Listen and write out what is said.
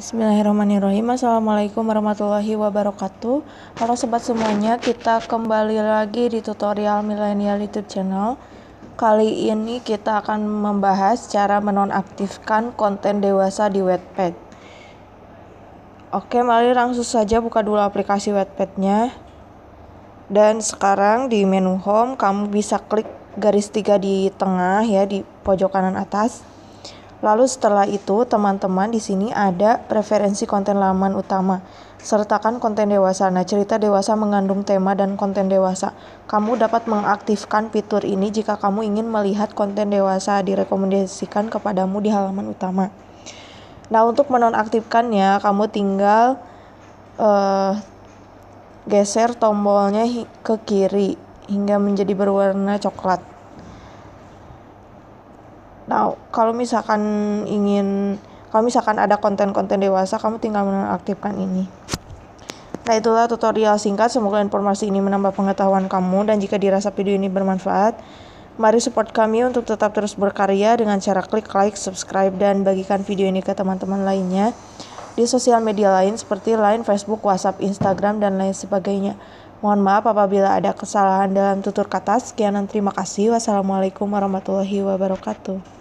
Bismillahirrahmanirrahim. Assalamualaikum warahmatullahi wabarakatuh. Halo sobat semuanya, kita kembali lagi di tutorial milenial YouTube channel. Kali ini kita akan membahas cara menonaktifkan konten dewasa di Wattpad. Oke, mari langsung saja buka dulu aplikasi wattpad Dan sekarang di menu home kamu bisa klik garis tiga di tengah ya di pojok kanan atas Lalu setelah itu, teman-teman di sini ada preferensi konten laman utama. Sertakan konten dewasa. Nah, cerita dewasa mengandung tema dan konten dewasa. Kamu dapat mengaktifkan fitur ini jika kamu ingin melihat konten dewasa direkomendasikan kepadamu di halaman utama. Nah, untuk menonaktifkannya, kamu tinggal uh, geser tombolnya ke kiri hingga menjadi berwarna coklat. Nah, kalau misalkan ingin kalau misalkan ada konten-konten dewasa, kamu tinggal mengaktifkan ini. Nah, itulah tutorial singkat. Semoga informasi ini menambah pengetahuan kamu dan jika dirasa video ini bermanfaat, mari support kami untuk tetap terus berkarya dengan cara klik like, subscribe dan bagikan video ini ke teman-teman lainnya di sosial media lain seperti Line, Facebook, WhatsApp, Instagram dan lain sebagainya. Mohon maaf apabila ada kesalahan dalam tutur kata. Sekian dan terima kasih. Wassalamualaikum warahmatullahi wabarakatuh.